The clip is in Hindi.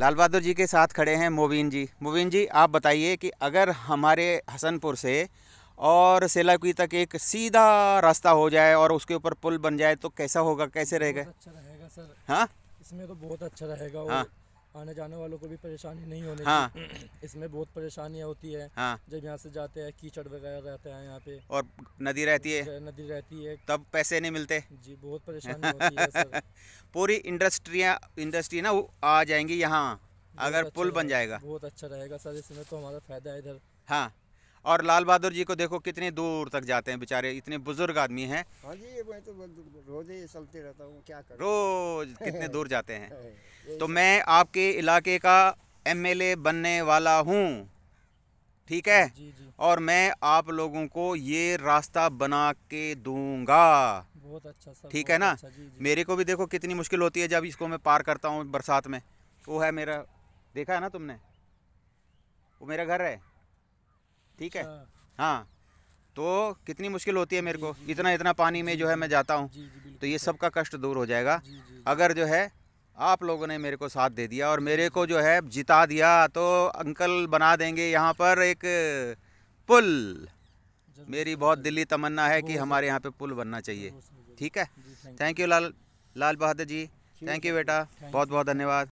लाल बहादुर जी के साथ खड़े हैं मोबीन जी मोबीन जी आप बताइए कि अगर हमारे हसनपुर से और सेलाकुई तक एक सीधा रास्ता हो जाए और उसके ऊपर पुल बन जाए तो कैसा होगा कैसे रहेगा अच्छा रहेगा सर हाँ इसमें तो बहुत अच्छा रहेगा हाँ आने जाने वालों को भी परेशानी नहीं होनी हाँ। इसमें बहुत परेशानियाँ होती है हाँ। जब यहाँ से जाते हैं कीचड़ वगैरह रहता है यहाँ पे और नदी रहती है नदी रहती है तब पैसे नहीं मिलते जी बहुत परेशानी होती है सर पूरी इंडस्ट्रिया इंडस्ट्री ना आ जाएंगी यहाँ अगर अच्छा पुल बन जाएगा बहुत अच्छा रहेगा सर इसमें तो हमारा फायदा है इधर हाँ और लाल बहादुर जी को देखो कितने दूर तक जाते हैं बेचारे इतने बुजुर्ग आदमी हैं हाँ जी मैं तो रोज ही चलते रहता हूँ क्या करूं? रोज कितने दूर जाते हैं हाँ, तो मैं आपके इलाके का एमएलए बनने वाला हूँ ठीक है जी जी। और मैं आप लोगों को ये रास्ता बना के दूंगा बहुत अच्छा सर ठीक है ना अच्छा, जी, जी। मेरे को भी देखो कितनी मुश्किल होती है जब इसको मैं पार करता हूँ बरसात में वो है मेरा देखा है ना तुमने वो मेरा घर है ठीक है हाँ।, हाँ तो कितनी मुश्किल होती है मेरे को इतना इतना पानी में जो है मैं जाता हूँ तो ये सब का कष्ट दूर हो जाएगा अगर जो है आप लोगों ने मेरे को साथ दे दिया और मेरे को जो है जिता दिया तो अंकल बना देंगे यहाँ पर एक पुल मेरी बहुत दिल्ली तमन्ना है कि हमारे यहाँ पे पुल बनना चाहिए ठीक है thank you Lal Lal Bahadur ji thank you बेटा बहुत बहुत धन्यवाद